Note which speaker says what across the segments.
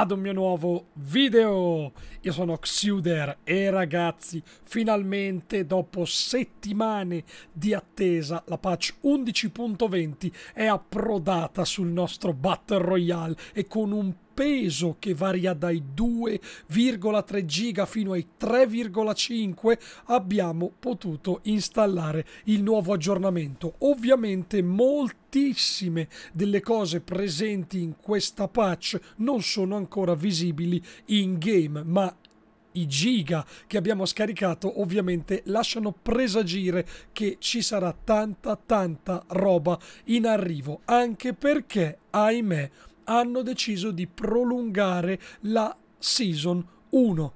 Speaker 1: ad un mio nuovo video. Io sono Xuder e ragazzi, finalmente dopo settimane di attesa la patch 11.20 è approdata sul nostro Battle Royale e con un peso che varia dai 2,3 giga fino ai 3,5 abbiamo potuto installare il nuovo aggiornamento. Ovviamente moltissime delle cose presenti in questa patch non sono ancora visibili in game, ma i giga che abbiamo scaricato ovviamente lasciano presagire che ci sarà tanta tanta roba in arrivo anche perché ahimè hanno deciso di prolungare la Season 1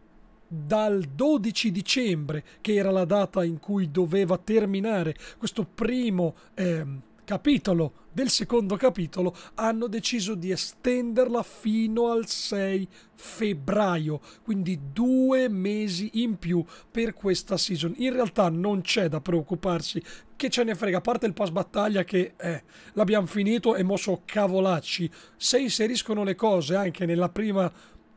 Speaker 1: dal 12 dicembre, che era la data in cui doveva terminare questo primo... Ehm, capitolo del secondo capitolo hanno deciso di estenderla fino al 6 febbraio, quindi due mesi in più per questa season. In realtà non c'è da preoccuparsi, che ce ne frega, a parte il pass battaglia che eh, l'abbiamo finito e mosso cavolacci. Se inseriscono le cose anche nella prima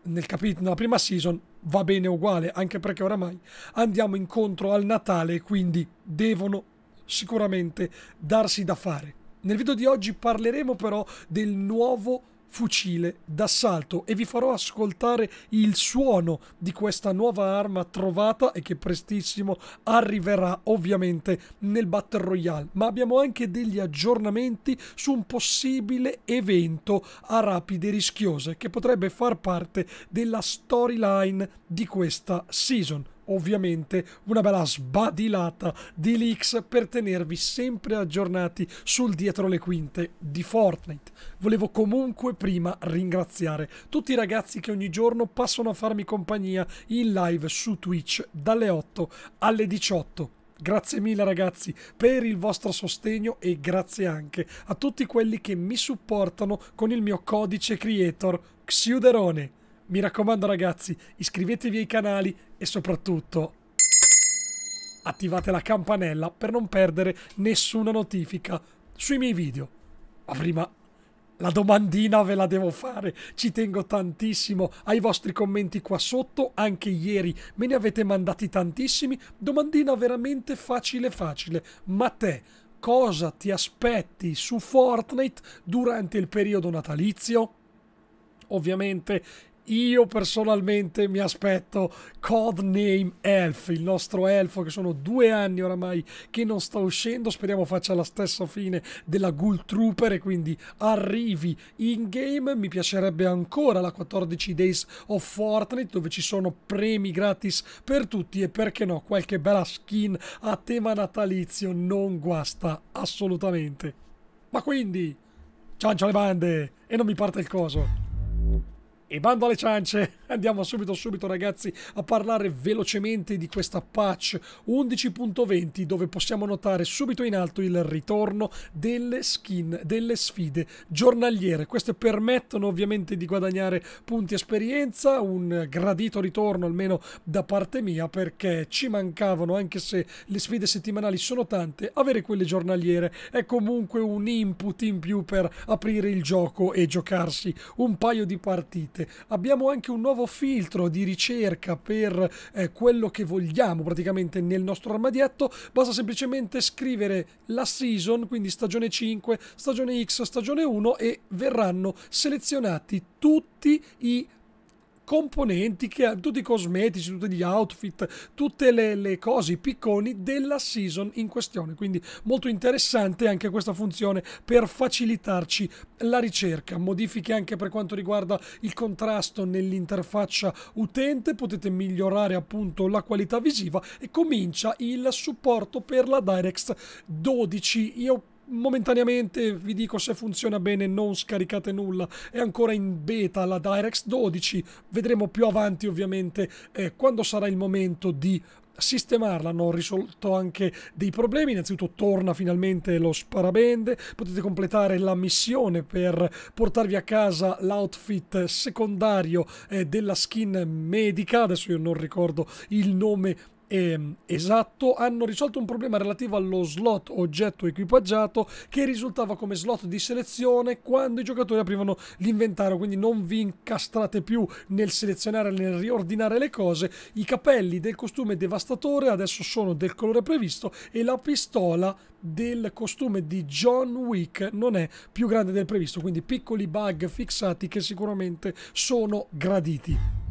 Speaker 1: nel capit- nella prima season va bene uguale, anche perché oramai andiamo incontro al Natale, quindi devono sicuramente darsi da fare. Nel video di oggi parleremo però del nuovo fucile d'assalto e vi farò ascoltare il suono di questa nuova arma trovata e che prestissimo arriverà ovviamente nel Battle Royale ma abbiamo anche degli aggiornamenti su un possibile evento a rapide rischiose che potrebbe far parte della storyline di questa season ovviamente una bella sbadilata di leaks per tenervi sempre aggiornati sul dietro le quinte di Fortnite. Volevo comunque prima ringraziare tutti i ragazzi che ogni giorno passano a farmi compagnia in live su Twitch dalle 8 alle 18. Grazie mille ragazzi per il vostro sostegno e grazie anche a tutti quelli che mi supportano con il mio codice creator Xiuderone. Mi raccomando ragazzi, iscrivetevi ai canali e soprattutto attivate la campanella per non perdere nessuna notifica sui miei video. Ma prima la domandina ve la devo fare, ci tengo tantissimo ai vostri commenti qua sotto, anche ieri me ne avete mandati tantissimi, domandina veramente facile facile, ma te cosa ti aspetti su Fortnite durante il periodo natalizio? Ovviamente io personalmente mi aspetto Codename Elf, il nostro elfo che sono due anni oramai che non sta uscendo, speriamo faccia la stessa fine della Ghoul Trooper e quindi arrivi in game. Mi piacerebbe ancora la 14 Days of Fortnite dove ci sono premi gratis per tutti e perché no qualche bella skin a tema natalizio non guasta assolutamente. Ma quindi, ciancio le bande e non mi parte il coso. E bando alle ciance, andiamo subito subito ragazzi a parlare velocemente di questa patch 11.20 dove possiamo notare subito in alto il ritorno delle skin, delle sfide giornaliere. Queste permettono ovviamente di guadagnare punti esperienza, un gradito ritorno almeno da parte mia perché ci mancavano anche se le sfide settimanali sono tante, avere quelle giornaliere è comunque un input in più per aprire il gioco e giocarsi un paio di partite parte. Abbiamo anche un nuovo filtro di ricerca per eh, quello che vogliamo praticamente nel nostro armadietto. Basta semplicemente scrivere la season, quindi stagione 5, stagione X, stagione 1 e verranno selezionati tutti i componenti che hanno tutti i cosmetici, tutti gli outfit, tutte le, le, cose, i picconi della season in questione. Quindi molto interessante anche questa funzione per facilitarci la ricerca. Modifiche anche per quanto riguarda il contrasto nell'interfaccia utente, potete migliorare appunto la qualità visiva e comincia il supporto per la DirectX 12. Io momentaneamente vi dico se funziona bene non scaricate nulla è ancora in beta la DirectX 12 vedremo più avanti ovviamente eh, quando sarà il momento di sistemarla hanno risolto anche dei problemi innanzitutto torna finalmente lo sparabende potete completare la missione per portarvi a casa l'outfit secondario eh, della skin medica adesso io non ricordo il nome Ehm, esatto, hanno risolto un problema relativo allo slot oggetto equipaggiato che risultava come slot di selezione quando i giocatori aprivano l'inventario, quindi non vi incastrate più nel selezionare nel riordinare le cose. I capelli del costume devastatore adesso sono del colore previsto e la pistola del costume di John Wick non è più grande del previsto, quindi piccoli bug fissati che sicuramente sono graditi.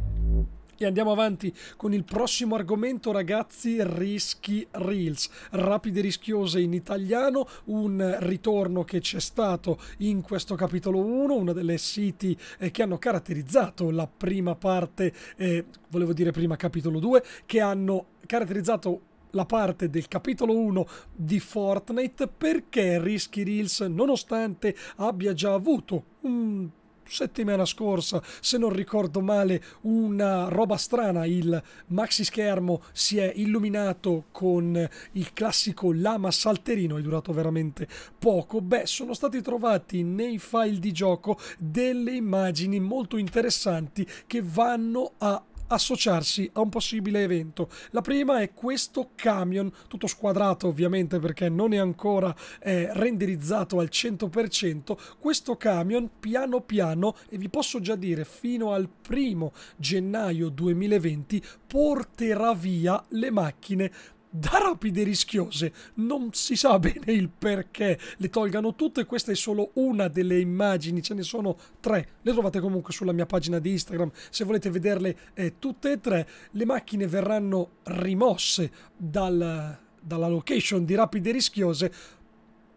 Speaker 1: E andiamo avanti con il prossimo argomento, ragazzi, rischi Reels, rapide rischiose in italiano, un ritorno che c'è stato in questo capitolo 1, una delle siti eh, che hanno caratterizzato la prima parte, eh, volevo dire prima capitolo 2, che hanno caratterizzato la parte del capitolo 1 di Fortnite perché Risky Reels, nonostante abbia già avuto un settimana scorsa, se non ricordo male, una roba strana. Il maxi schermo si è illuminato con il classico lama salterino, è durato veramente poco. Beh, sono stati trovati nei file di gioco delle immagini molto interessanti che vanno a associarsi a un possibile evento. La prima è questo camion, tutto squadrato ovviamente perché non è ancora eh, renderizzato al 100%, questo camion piano piano, e vi posso già dire fino al primo gennaio 2020, porterà via le macchine da rapide rischiose. Non si sa bene il perché le tolgano tutte. Questa è solo una delle immagini, ce ne sono tre. Le trovate comunque sulla mia pagina di Instagram se volete vederle eh, tutte e tre. Le macchine verranno rimosse dal, dalla location di rapide rischiose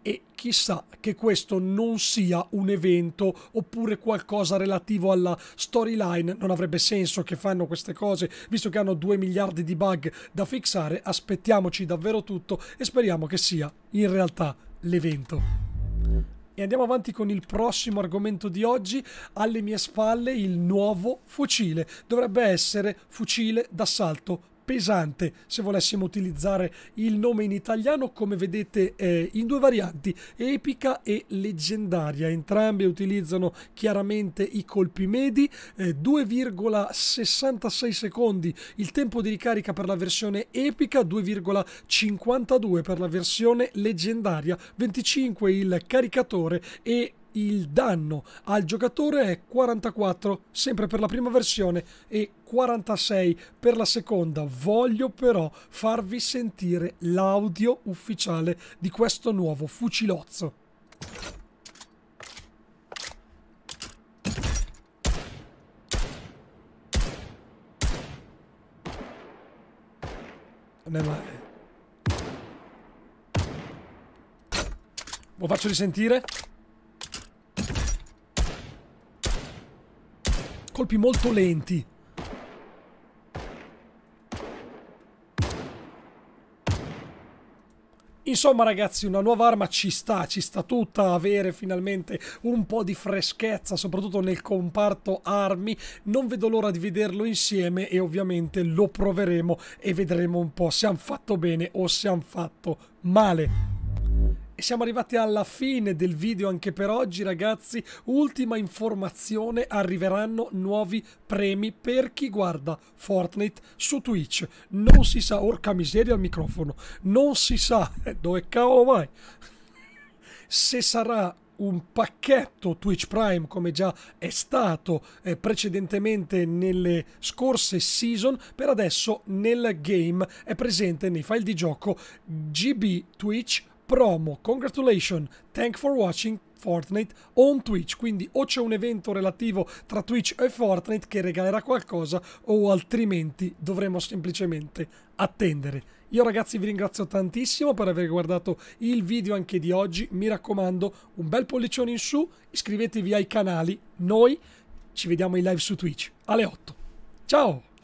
Speaker 1: e chissà che questo non sia un evento oppure qualcosa relativo alla storyline. Non avrebbe senso che fanno queste cose, visto che hanno 2 miliardi di bug da fixare. Aspettiamoci davvero tutto e speriamo che sia in realtà l'evento. E andiamo avanti con il prossimo argomento di oggi. Alle mie spalle il nuovo fucile. Dovrebbe essere fucile d'assalto pesante se volessimo utilizzare il nome in italiano come vedete eh, in due varianti epica e leggendaria entrambe utilizzano chiaramente i colpi medi eh, 2,66 secondi il tempo di ricarica per la versione epica 2,52 per la versione leggendaria 25 il caricatore e il danno al giocatore è 44 sempre per la prima versione e 46 per la seconda. Voglio però farvi sentire l'audio ufficiale di questo nuovo fucilozzo. Non è male. Lo faccio risentire? colpi molto lenti. Insomma ragazzi, una nuova arma ci sta, ci sta tutta avere finalmente un po' di freschezza, soprattutto nel comparto armi. Non vedo l'ora di vederlo insieme e ovviamente lo proveremo e vedremo un po' se hanno fatto bene o se hanno fatto male. E siamo arrivati alla fine del video anche per oggi ragazzi, ultima informazione, arriveranno nuovi premi per chi guarda Fortnite su Twitch, non si sa, orca miseria al microfono, non si sa, eh, dove cavolo vai, se sarà un pacchetto Twitch Prime come già è stato eh, precedentemente nelle scorse season per adesso nel game è presente nei file di gioco GB Twitch promo congratulations thank for watching Fortnite o Twitch, quindi o c'è un evento relativo tra Twitch e Fortnite che regalerà qualcosa o altrimenti dovremo semplicemente attendere. Io ragazzi vi ringrazio tantissimo per aver guardato il video anche di oggi, mi raccomando un bel pollicione in su, iscrivetevi ai canali, noi ci vediamo in live su Twitch alle 8. Ciao!